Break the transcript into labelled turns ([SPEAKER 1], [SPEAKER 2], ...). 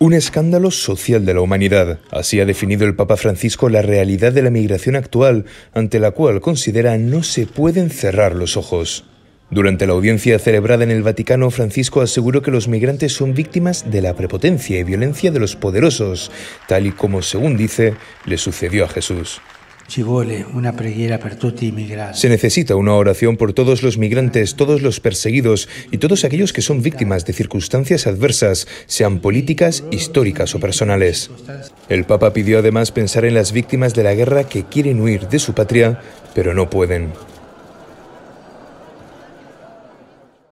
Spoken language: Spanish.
[SPEAKER 1] Un escándalo social de la humanidad. Así ha definido el Papa Francisco la realidad de la migración actual, ante la cual considera no se pueden cerrar los ojos. Durante la audiencia celebrada en el Vaticano, Francisco aseguró que los migrantes son víctimas de la prepotencia y violencia de los poderosos, tal y como, según dice, le sucedió a Jesús. Se necesita una oración por todos los migrantes, todos los perseguidos y todos aquellos que son víctimas de circunstancias adversas, sean políticas, históricas o personales. El Papa pidió además pensar en las víctimas de la guerra que quieren huir de su patria, pero no pueden.